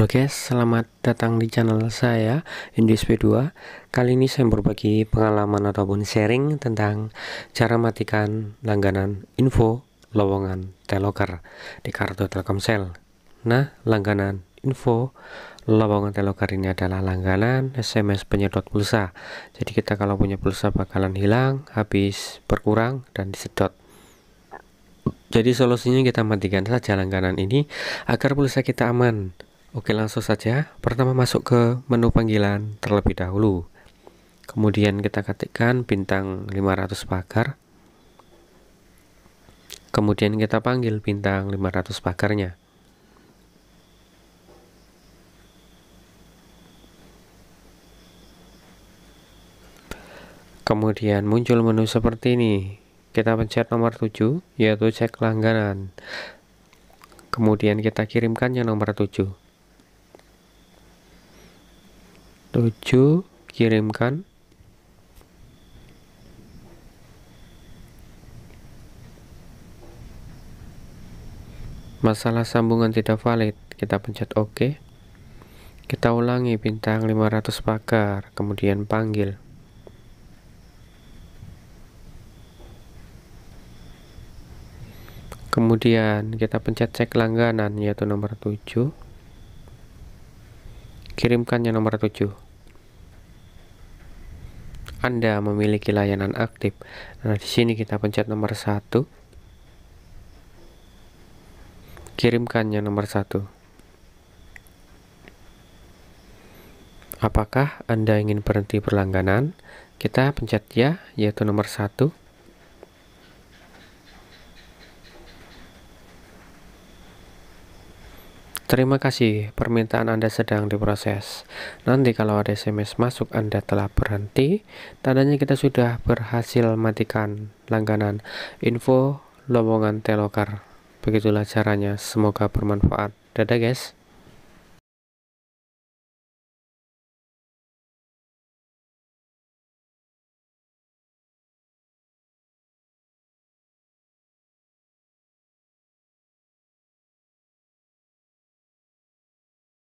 Oke, selamat datang di channel saya Indus p 2 Kali ini saya berbagi pengalaman ataupun sharing tentang cara matikan langganan info lowongan teloker di kartu Telkomsel. Nah, langganan info lowongan teloker ini adalah langganan SMS penyedot pulsa. Jadi kita kalau punya pulsa bakalan hilang, habis, berkurang dan disedot. Jadi solusinya kita matikan saja langganan ini agar pulsa kita aman Oke langsung saja, pertama masuk ke menu panggilan terlebih dahulu. Kemudian kita ketikkan bintang 500 pagar. Kemudian kita panggil bintang 500 pagarnya. Kemudian muncul menu seperti ini. Kita pencet nomor 7, yaitu cek langganan. Kemudian kita kirimkan yang nomor 7. 7 kirimkan masalah sambungan tidak valid kita pencet ok kita ulangi bintang 500 pagar kemudian panggil kemudian kita pencet cek langganan yaitu nomor 7 Kirimkan yang nomor 7. Anda memiliki layanan aktif. Nah, di sini kita pencet nomor 1. Kirimkan yang nomor 1. Apakah Anda ingin berhenti berlangganan? Kita pencet ya, yaitu nomor 1. Terima kasih, permintaan Anda sedang diproses. Nanti kalau ada SMS masuk Anda telah berhenti, tandanya kita sudah berhasil matikan langganan. Info lowongan telokar. Begitulah caranya, semoga bermanfaat. Dadah guys.